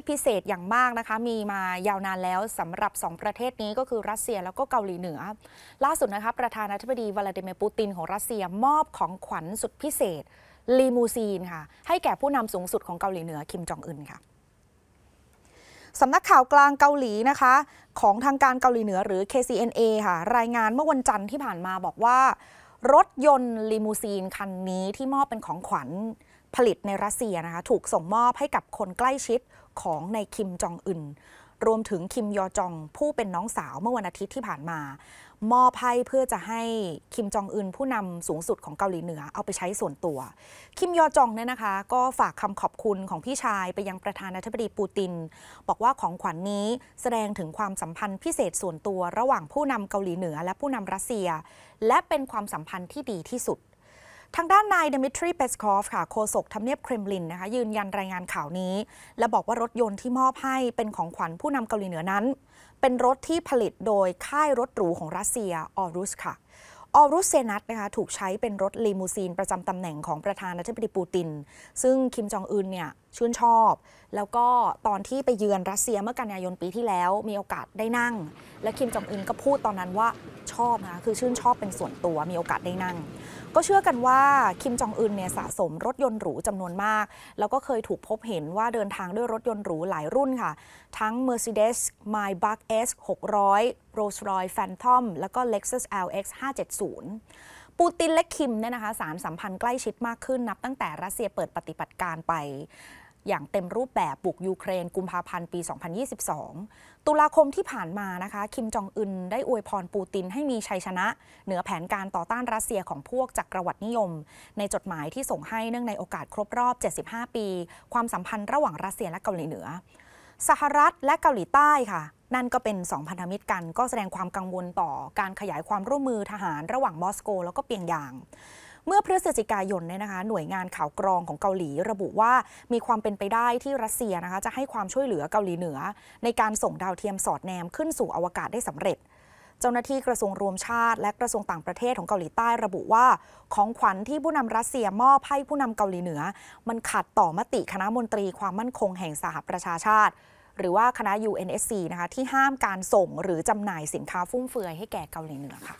ที่พิเศษอย่างมากนะคะมีมายาวนานแล้วสำหรับ 2 ประเทศนี้ก็คือรัสเซียแล้วก็เกาหลีเหนือ ล่าสุดนะคะประธานาธิบดี วลาดิเมียร์ปูตินของรัสเซีย มอบของขวัญสุดพิเศษ ลีมูซีนค่ะให้แก่ผู้นำสูงสุดของเกาหลีเหนือคิมจองอึนค่ะสำนักข่าวกลางเกาหลีนะคะของทางการเกาหลีเหนือหรือ KCNA ค่ะรายงานเมื่อวันจันทร์ที่ผ่านมาบอกว่ารถยนต์ลิมูซีนคันนี้ที่มอบเป็นของขวัญ ผลิตในรัสเซียนะคะ ถูกส่งมอบให้กับคนใกล้ชิดของนายคิมจองอึนรวมถึงคิมยอจองผู้เป็นน้องสาวเมื่อวันอาทิตย์ที่ผ่านมา มอบให้เพื่อจะให้คิมจองอึนผู้นำสูงสุดของเกาหลีเหนือเอาไปใช้ส่วนตัวคิมยอจองเนี่ยนะคะ ก็ฝากคำขอบคุณของพี่ชายไปยังประธานาธิบดีปูติน บอกว่าของขวัญนนี้แสดงถึงความสัมพันธ์พิเศษส่วนตัว ระหว่างผู้นำเกาหลีเหนือและผู้นำรัสเซีย และเป็นความสัมพันธ์ที่ดีที่สุดทางด้านนายเดมิทรีเปสคอฟค่ะโฆษกทำเนียบเครมลินนะคะยืนยันรายงานข่าวนี้ และบอกว่ารถยนต์ที่มอบให้เป็นของขวัญผู้นำเกาหลีเหนือนั้น เป็นรถที่ผลิตโดยค่ายรถหรูของรัสเซียออรุสค่ะ ออรุสเซนัตนะคะถูกใช้เป็นรถลีมูซีนประจำตำแหน่งของประธานาธิบดีปูติน ซึ่งคิมจองอึนเนี่ยชื่นชอบ แล้วก็ตอนที่ไปเยือนรัสเซียเมื่อกันยายนปีที่แล้วมีโอกาสได้นั่งและคิมจองอึนก็พูดตอนนั้นว่าชอบนะคือชื่นชอบเป็นส่วนตัวมีโอกาสได้นั่ง ก็เชื่อกันว่าคิมจองอึนเนี่ยสะสมรถยนต์หรูจำนวนมาก แล้วก็เคยถูกพบเห็นว่าเดินทางด้วยรถยนต์หรูหลายรุ่นค่ะ ทั้ง Mercedes m y b u c h S 600 Rolls-Royce Phantom แล้วก็ Lexus LX 570 ปูตินและคิมเนี่ยนะคะสารสัมพันธ์ใกล้ชิดมากขึ้นนับตั้งแต่รัสเซียเปิดปฏิบัติการไปอย่างเต็มรูปแบบบุกยูเครนกุมภาพันธ์ปี 2022 ตุลาคมที่ผ่านมานะคะ คิมจองอึนได้อวยพรปูตินให้มีชัยชนะ เหนือแผนการต่อต้านรัสเซียของพวกจักรวรรดินิยม ในจดหมายที่ส่งให้เนื่องในโอกาสครบรอบ 75 ปี ความสัมพันธ์ระหว่างรัสเซียและเกาหลีเหนือ สหรัฐและเกาหลีใต้ค่ะ นั่นก็เป็นสองพันธมิตรกันก็แสดงความกังวลต่อการขยายความร่วมมือทหารระหว่างมอสโก แล้วก็เปียงยางเมื่อพฤศจิกายนเนี่ยนะคะหน่วยงานข่าวกรองของเกาหลีระบุว่ามีความเป็นไปได้ที่รัสเซียนะคะจะให้ความช่วยเหลือเกาหลีเหนือ ในการส่งดาวเทียมสอดแนมขึ้นสู่อวกาศได้สำเร็จ เจ้าหน้าที่กระทรวงรวมชาติ และกระทรวงต่างประเทศของเกาหลีใต้ระบุว่าของขวัญที่ผู้นำรัสเซียมอบให้ผู้นำเกาหลีเหนือ มันขัดต่อมติคณะมนตรีความมั่นคงแห่งสหประชาชาติ หรือว่าคณะ UNSC นะคะที่ห้ามการส่งหรือจำหน่ายสินค้าฟุ่มเฟือยให้แก่เกาหลีเหนือค่ะ